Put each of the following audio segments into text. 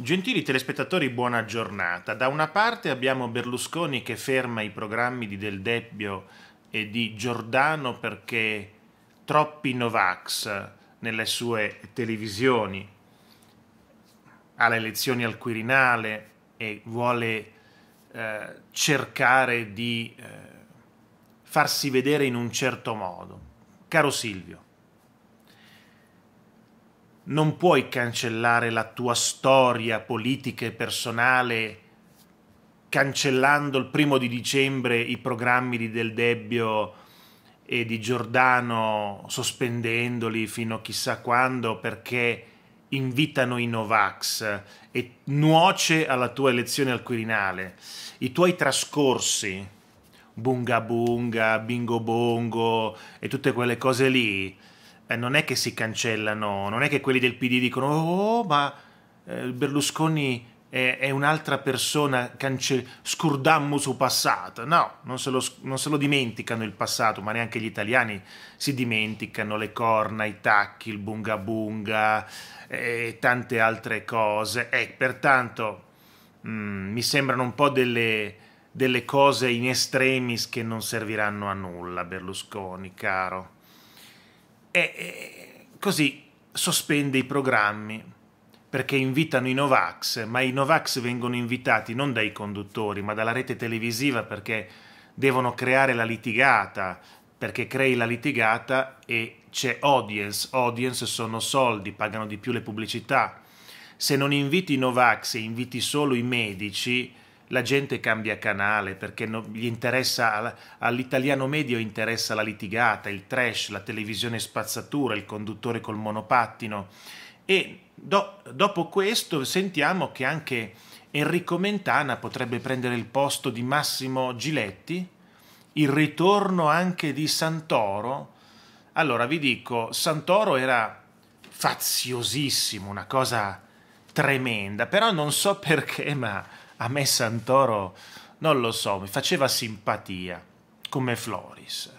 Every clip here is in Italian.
Gentili telespettatori, buona giornata. Da una parte abbiamo Berlusconi che ferma i programmi di Del Debbio e di Giordano perché troppi Novax nelle sue televisioni, ha le elezioni al Quirinale e vuole eh, cercare di eh, farsi vedere in un certo modo. Caro Silvio, non puoi cancellare la tua storia politica e personale cancellando il primo di dicembre i programmi di Del Debbio e di Giordano, sospendendoli fino a chissà quando perché invitano i Novax e nuoce alla tua elezione al Quirinale. I tuoi trascorsi, bunga bunga, bingo bongo e tutte quelle cose lì, eh, non è che si cancellano, non è che quelli del PD dicono oh ma eh, Berlusconi è, è, un'altra persona, cance- scurdammo su passato, no, non se, lo, non se lo dimenticano il passato, ma neanche gli italiani si dimenticano le corna, i tacchi, il bunga bunga eh, e tante altre cose e eh, pertanto mh, mm, mi sembrano un po' delle delle cose in estremis che non serviranno a nulla, Berlusconi, caro e, così sospende i programmi perché invitano i Novax, ma i Novax vengono invitati non dai conduttori, ma dalla rete televisiva perché devono creare la litigata, perché crei la litigata e c'è audience, audience sono soldi, pagano di più le pubblicità. Se non inviti i Novax e inviti solo i medici, la gente cambia canale perché no, gli interessa, all'italiano medio interessa la litigata, il trash, la televisione spazzatura, il conduttore col monopattino. E do, dopo questo sentiamo che anche Enrico Mentana potrebbe prendere il posto di Massimo Giletti, il ritorno anche di Santoro. Allora vi dico, Santoro era faziosissimo, una cosa tremenda, però non so perché, ma a me Santoro, non lo so, mi faceva simpatia, come Floris.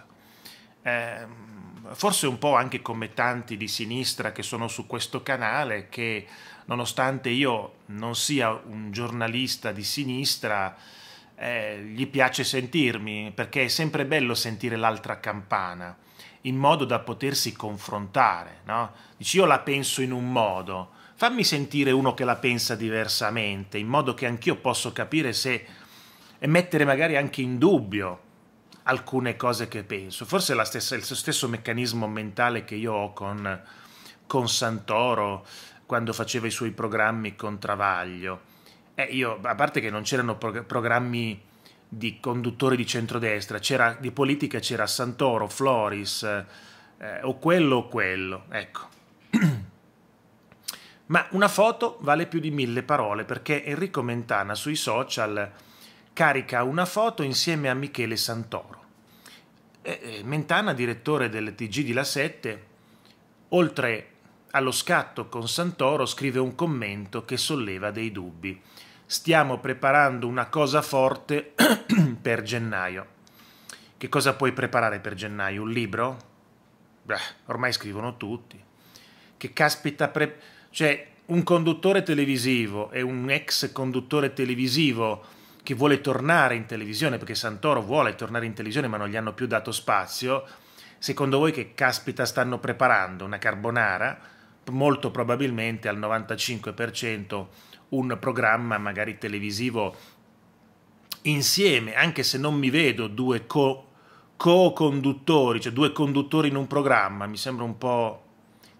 Eh, forse un po' anche come tanti di sinistra che sono su questo canale, che nonostante io non sia un giornalista di sinistra, eh, gli piace sentirmi, perché è sempre bello sentire l'altra campana, in modo da potersi confrontare. No? Dici io la penso in un modo, fammi sentire uno che la pensa diversamente, in modo che anch'io posso capire se e mettere magari anche in dubbio alcune cose che penso. Forse è, stessa, è lo stesso meccanismo mentale che io ho con, con Santoro quando faceva i suoi programmi con Travaglio. Eh, io, a parte che non c'erano prog programmi di conduttori di centrodestra, c'era, di politica c'era Santoro, Floris, eh, o quello o quello, ecco. Ma una foto vale più di mille parole perché Enrico Mentana sui social carica una foto insieme a Michele Santoro. Mentana, direttore del TG di La 7, oltre allo scatto con Santoro scrive un commento che solleva dei dubbi. Stiamo preparando una cosa forte per gennaio. Che cosa puoi preparare per gennaio? Un libro? Beh, ormai scrivono tutti. Che caspita preparare? Cioè, un conduttore televisivo e un ex conduttore televisivo che vuole tornare in televisione, perché Santoro vuole tornare in televisione ma non gli hanno più dato spazio, secondo voi che caspita stanno preparando? Una carbonara? Molto probabilmente al 95% un programma magari televisivo insieme, anche se non mi vedo due co-conduttori, cioè due conduttori in un programma, mi sembra un po'...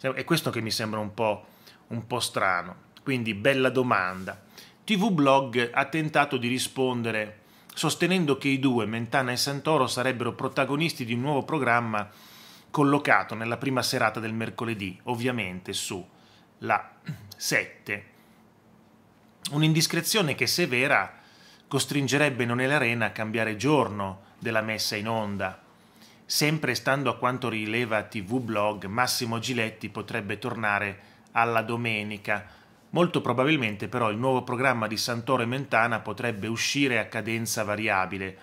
è questo che mi sembra un po' un po' strano. Quindi bella domanda. TV Blog ha tentato di rispondere sostenendo che i due, Mentana e Santoro, sarebbero protagonisti di un nuovo programma collocato nella prima serata del mercoledì, ovviamente su la 7. Un'indiscrezione che se vera costringerebbe Non è l'Arena a cambiare giorno della messa in onda. Sempre stando a quanto rileva TV Blog, Massimo Giletti potrebbe tornare alla domenica. Molto probabilmente però il nuovo programma di Santoro e Mentana potrebbe uscire a cadenza variabile,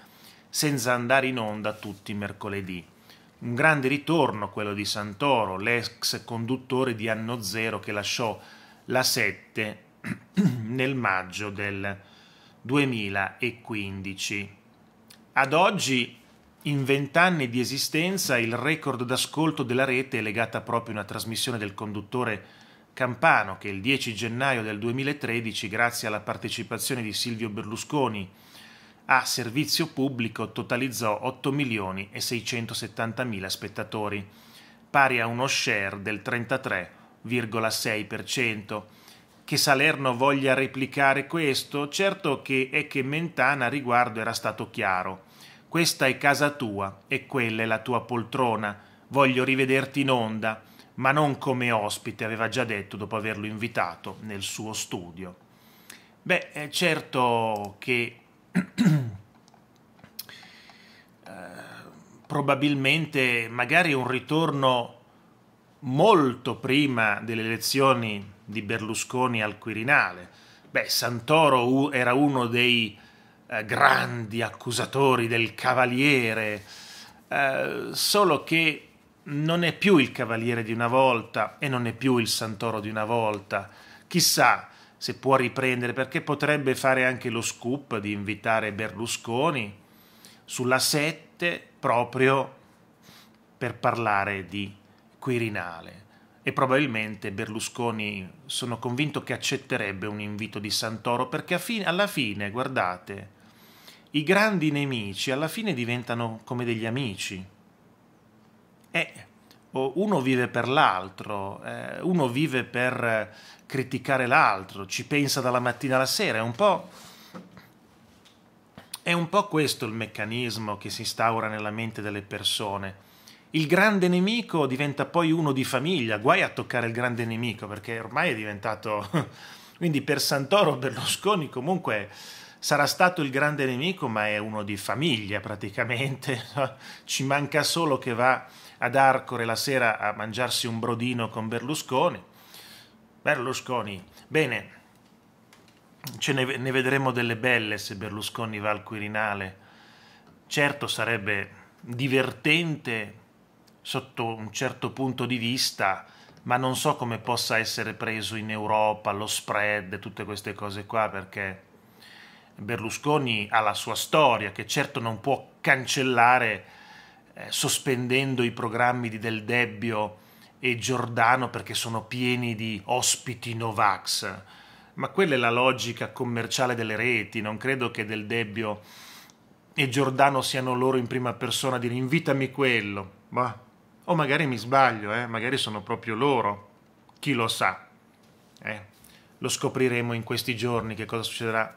senza andare in onda tutti i mercoledì. Un grande ritorno quello di Santoro, l'ex conduttore di Anno Zero che lasciò la 7 nel maggio del 2015. Ad oggi, in vent'anni di esistenza, il record d'ascolto della rete è legato proprio a una trasmissione del conduttore Santoro Campano che il 10 gennaio del 2013, grazie alla partecipazione di Silvio Berlusconi a servizio pubblico, totalizzò 8 milioni e 670 mila spettatori, pari a uno share del 33,6%. Che Salerno voglia replicare questo, certo che è che Mentana a riguardo era stato chiaro. Questa è casa tua e quella è la tua poltrona. Voglio rivederti in onda ma non come ospite, aveva già detto dopo averlo invitato nel suo studio. Beh, è certo che eh, probabilmente magari un ritorno molto prima delle elezioni di Berlusconi al Quirinale. Beh, Santoro era uno dei eh, grandi accusatori del Cavaliere, eh, solo che non è più il cavaliere di una volta e non è più il santoro di una volta. Chissà se può riprendere, perché potrebbe fare anche lo scoop di invitare Berlusconi sulla 7 proprio per parlare di Quirinale. E probabilmente Berlusconi sono convinto che accetterebbe un invito di Santoro, perché alla fine, guardate, i grandi nemici alla fine diventano come degli amici eh, uno vive per l'altro, eh, uno vive per eh, criticare l'altro, ci pensa dalla mattina alla sera, è un po'... È un po' questo il meccanismo che si instaura nella mente delle persone. Il grande nemico diventa poi uno di famiglia, guai a toccare il grande nemico perché ormai è diventato... Quindi per Santoro Berlusconi comunque sarà stato il grande nemico, ma è uno di famiglia praticamente. Ci manca solo che va ad Arcore la sera a mangiarsi un brodino con Berlusconi. Berlusconi, bene, ne, ne vedremo delle belle se Berlusconi va al Quirinale. Certo sarebbe divertente sotto un certo punto di vista, ma non so come possa essere preso in Europa, lo spread, tutte queste cose qua, perché Berlusconi ha la sua storia che certo non può cancellare eh, sospendendo i programmi di Del Debbio e Giordano perché sono pieni di ospiti Novax. Ma quella è la logica commerciale delle reti, non credo che Del Debbio e Giordano siano loro in prima persona a dire invitami quello. Bah. O magari mi sbaglio, eh? magari sono proprio loro, chi lo sa. Eh? Lo scopriremo in questi giorni che cosa succederà